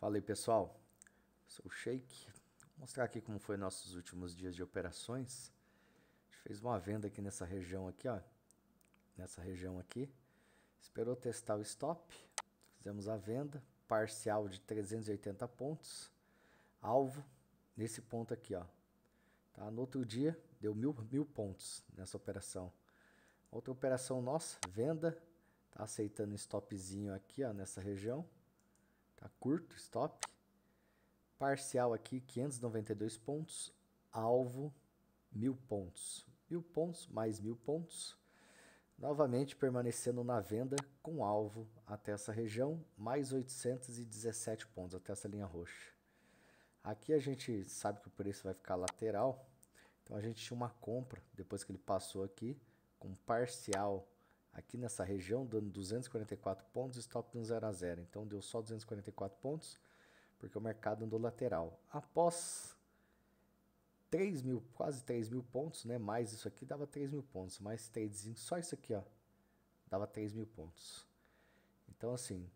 Fala aí pessoal, sou o Sheik. Vou mostrar aqui como foi nossos últimos dias de operações. A gente fez uma venda aqui nessa região aqui, ó. Nessa região aqui. Esperou testar o stop. Fizemos a venda parcial de 380 pontos. Alvo nesse ponto aqui, ó. Tá? No outro dia deu mil, mil pontos nessa operação. Outra operação nossa, venda. Tá aceitando stopzinho aqui, ó, nessa região Tá curto, stop. Parcial aqui, 592 pontos. Alvo, 1000 pontos. 1000 pontos, mais 1000 pontos. Novamente permanecendo na venda com alvo até essa região, mais 817 pontos, até essa linha roxa. Aqui a gente sabe que o preço vai ficar lateral, então a gente tinha uma compra, depois que ele passou aqui, com parcial aqui nessa região, dando 244 pontos, stop no 0 a 0. Então deu só 244 pontos, porque o mercado andou lateral. Após 3 mil, quase 3 mil pontos, né? Mais isso aqui dava 3 mil pontos, mais tradezinho, só isso aqui, ó, dava 3 mil pontos. Então assim,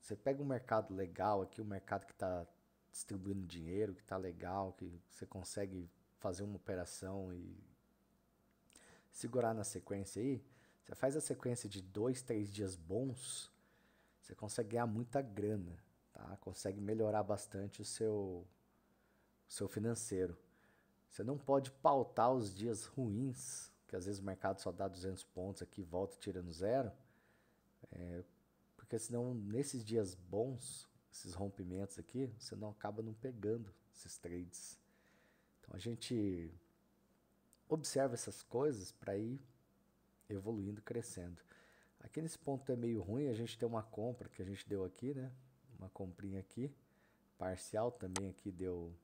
você pega um mercado legal aqui, um mercado que está distribuindo dinheiro, que está legal, que você consegue fazer uma operação e segurar na sequência aí, você faz a sequência de dois, três dias bons, você consegue ganhar muita grana, tá? Consegue melhorar bastante o seu, o seu financeiro. Você não pode pautar os dias ruins, que às vezes o mercado só dá 200 pontos aqui, volta tirando zero, é, porque senão nesses dias bons, esses rompimentos aqui, você não acaba não pegando esses trades. Então a gente observa essas coisas para ir evoluindo, crescendo. Aqui nesse ponto é meio ruim, a gente tem uma compra que a gente deu aqui, né? Uma comprinha aqui, parcial também aqui deu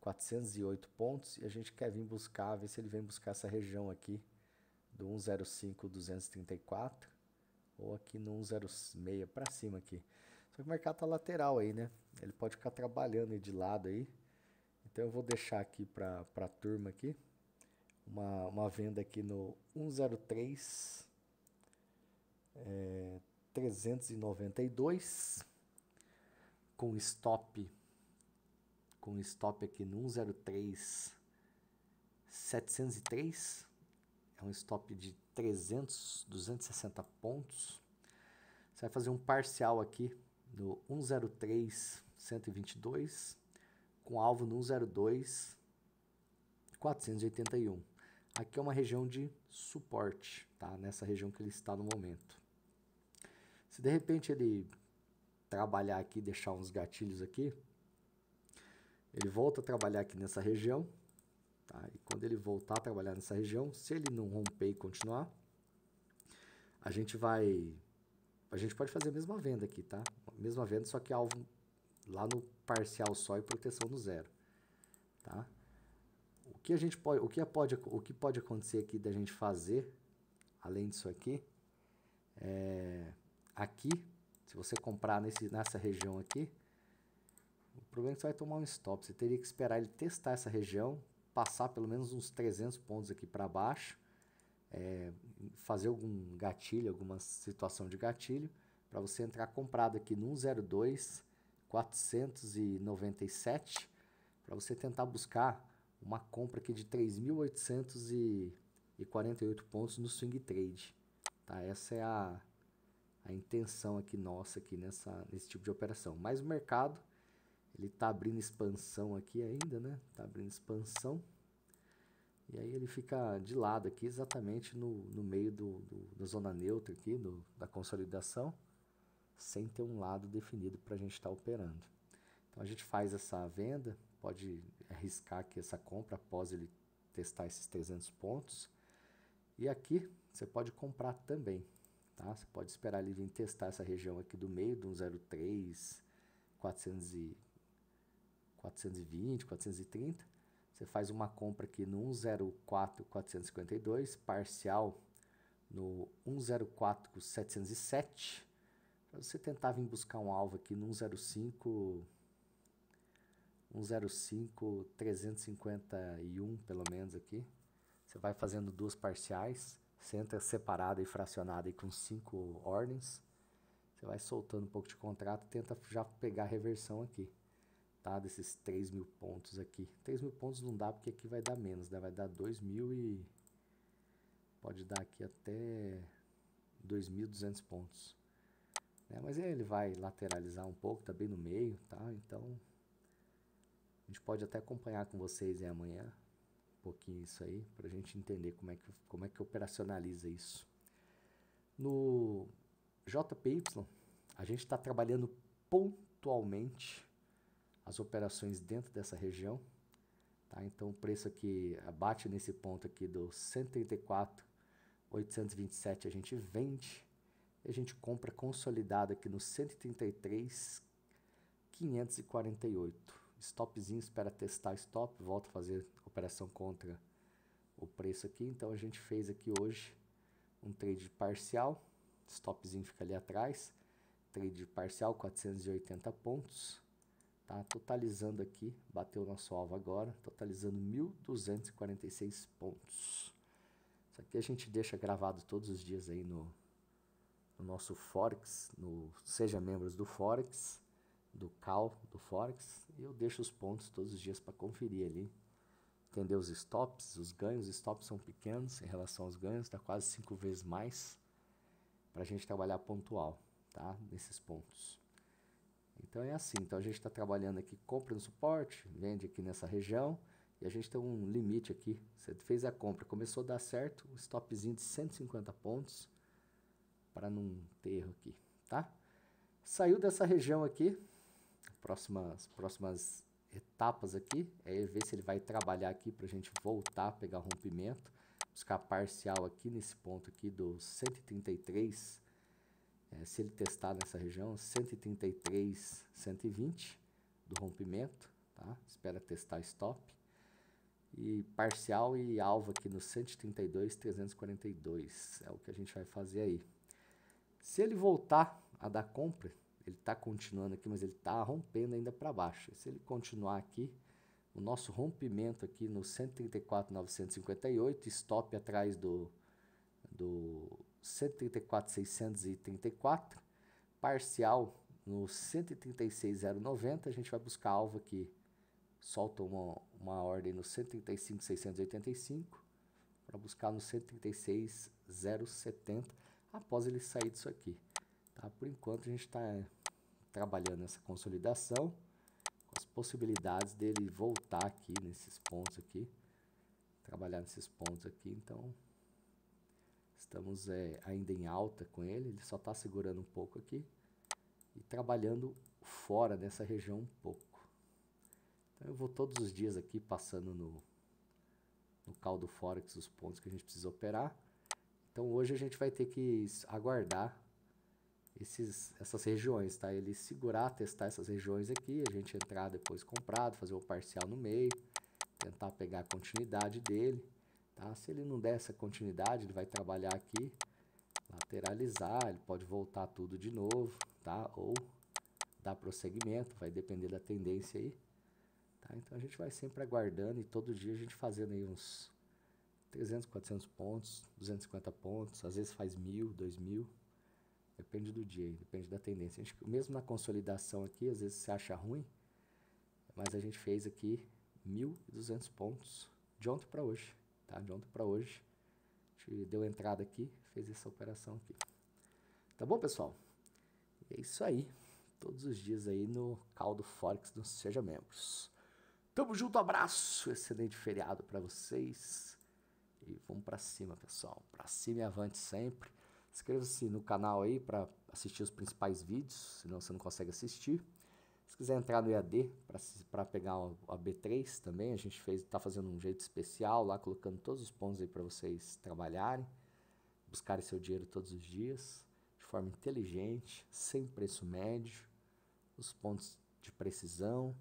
408 pontos e a gente quer vir buscar, ver se ele vem buscar essa região aqui do 105 234 ou aqui no 106 para cima aqui. Só que o mercado tá lateral aí, né? Ele pode ficar trabalhando aí de lado aí. Então eu vou deixar aqui para a turma aqui uma, uma venda aqui no 103 é, 392 com stop com stop aqui no 103 703 é um stop de 300 260 pontos você vai fazer um parcial aqui no 103 122 com alvo no 102 481 Aqui é uma região de suporte, tá? Nessa região que ele está no momento. Se de repente ele trabalhar aqui, deixar uns gatilhos aqui, ele volta a trabalhar aqui nessa região, tá? E quando ele voltar a trabalhar nessa região, se ele não romper e continuar, a gente vai a gente pode fazer a mesma venda aqui, tá? Mesma venda, só que alvo lá no parcial só e proteção no zero, tá? que a gente pode, o que pode, o que pode acontecer aqui da gente fazer, além disso aqui, é, aqui, se você comprar nesse, nessa região aqui, o problema é que você vai tomar um stop. Você teria que esperar ele testar essa região, passar pelo menos uns 300 pontos aqui para baixo, é, fazer algum gatilho, alguma situação de gatilho, para você entrar comprado aqui no 102 497, para você tentar buscar uma compra aqui de 3.848 pontos no swing trade. Tá? Essa é a, a intenção aqui nossa aqui nessa, nesse tipo de operação. Mas o mercado ele está abrindo expansão aqui ainda, né? Está abrindo expansão. E aí ele fica de lado aqui, exatamente no, no meio do, do da zona neutra aqui, do, da consolidação, sem ter um lado definido para a gente estar tá operando. Então a gente faz essa venda, pode arriscar que essa compra após ele testar esses 300 pontos. E aqui você pode comprar também, tá? Você pode esperar ele vir testar essa região aqui do meio do 103, 400 e 420, 430. Você faz uma compra aqui no 104.452, parcial no 104.707, para você tentar vir buscar um alvo aqui no 105, 105 351 pelo menos aqui. Você vai fazendo duas parciais, senta separada e fracionada e com cinco ordens. Você vai soltando um pouco de contrato, tenta já pegar a reversão aqui, tá? Desses 3 mil pontos aqui. 3 mil pontos não dá porque aqui vai dar menos, né? Vai dar 2 mil e pode dar aqui até 2.200 pontos. Né? Mas ele vai lateralizar um pouco, tá bem no meio, tá? Então a gente pode até acompanhar com vocês amanhã um pouquinho isso aí, para a gente entender como é, que, como é que operacionaliza isso. No JPY, a gente está trabalhando pontualmente as operações dentro dessa região. Tá? Então o preço aqui bate nesse ponto aqui do 134,827 a gente vende e a gente compra consolidado aqui no 133,548 stopzinho, espera testar stop, volta a fazer operação contra o preço aqui. Então a gente fez aqui hoje um trade parcial, stopzinho fica ali atrás, trade parcial 480 pontos, tá? Totalizando aqui, bateu nosso alvo agora, totalizando 1.246 pontos. Isso aqui a gente deixa gravado todos os dias aí no, no nosso Forex, no Seja Membros do Forex do cal do forex e eu deixo os pontos todos os dias para conferir ali entender os stops os ganhos os stops são pequenos em relação aos ganhos está quase cinco vezes mais para a gente trabalhar pontual tá nesses pontos então é assim então a gente está trabalhando aqui compra no suporte vende aqui nessa região e a gente tem um limite aqui você fez a compra começou a dar certo um stopzinho de 150 pontos para não ter erro aqui tá saiu dessa região aqui próximas, próximas etapas aqui é ver se ele vai trabalhar aqui para a gente voltar, pegar rompimento, buscar parcial aqui nesse ponto aqui do 133, é, se ele testar nessa região, 133, 120 do rompimento, tá? espera testar stop, e parcial e alvo aqui no 132, 342, é o que a gente vai fazer aí. Se ele voltar a dar compra, ele está continuando aqui, mas ele está rompendo ainda para baixo. Se ele continuar aqui, o nosso rompimento aqui no 134,958, stop atrás do, do 134,634, parcial no 136,090, a gente vai buscar alvo aqui. Solta uma, uma ordem no 135,685 para buscar no 136,070 após ele sair disso aqui. Tá? Por enquanto a gente está trabalhando essa consolidação, com as possibilidades dele voltar aqui nesses pontos aqui, trabalhar nesses pontos aqui, então estamos é, ainda em alta com ele, ele só está segurando um pouco aqui e trabalhando fora dessa região um pouco. Então eu vou todos os dias aqui passando no, no caldo forex os pontos que a gente precisa operar. Então hoje a gente vai ter que aguardar esses, essas regiões, tá? Ele segurar, testar essas regiões aqui, a gente entrar depois comprado, fazer o um parcial no meio, tentar pegar a continuidade dele, tá? Se ele não der essa continuidade, ele vai trabalhar aqui, lateralizar, ele pode voltar tudo de novo, tá? Ou dar prosseguimento, vai depender da tendência aí, tá? Então a gente vai sempre aguardando e todo dia a gente fazendo aí uns 300, 400 pontos, 250 pontos, às vezes faz mil, dois mil, Depende do dia, depende da tendência. Gente, mesmo na consolidação aqui, às vezes você acha ruim, mas a gente fez aqui 1.200 pontos de ontem para hoje, tá? De ontem para hoje, a gente deu entrada aqui, fez essa operação aqui. Tá bom, pessoal? É isso aí. Todos os dias aí no Caldo Forex do Seja Membros. Tamo junto, abraço, excelente feriado para vocês. E vamos para cima, pessoal. Para cima e avante sempre. Inscreva-se no canal aí para assistir os principais vídeos, senão você não consegue assistir. Se quiser entrar no EAD para pegar a B3 também, a gente está fazendo um jeito especial lá, colocando todos os pontos aí para vocês trabalharem, buscarem seu dinheiro todos os dias, de forma inteligente, sem preço médio, os pontos de precisão,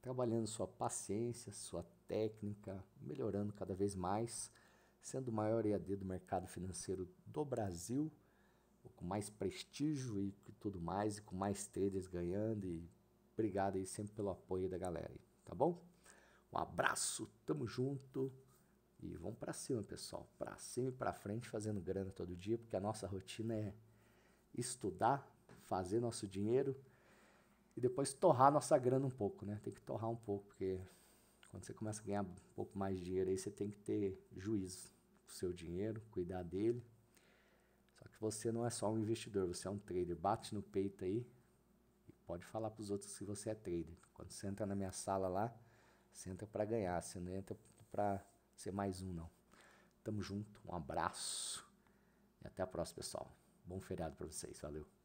trabalhando sua paciência, sua técnica, melhorando cada vez mais sendo o maior EAD do mercado financeiro do Brasil, com mais prestígio e tudo mais, e com mais traders ganhando. E obrigado aí sempre pelo apoio da galera, tá bom? Um abraço, tamo junto e vamos para cima, pessoal. Para cima e para frente, fazendo grana todo dia, porque a nossa rotina é estudar, fazer nosso dinheiro e depois torrar nossa grana um pouco, né? Tem que torrar um pouco, porque quando você começa a ganhar um pouco mais de dinheiro, aí você tem que ter juízo com o seu dinheiro, cuidar dele. Só que você não é só um investidor, você é um trader. Bate no peito aí e pode falar para os outros que você é trader. Quando você entra na minha sala lá, você entra para ganhar, você não entra para ser mais um, não. Tamo junto, um abraço e até a próxima, pessoal. Bom feriado para vocês, valeu.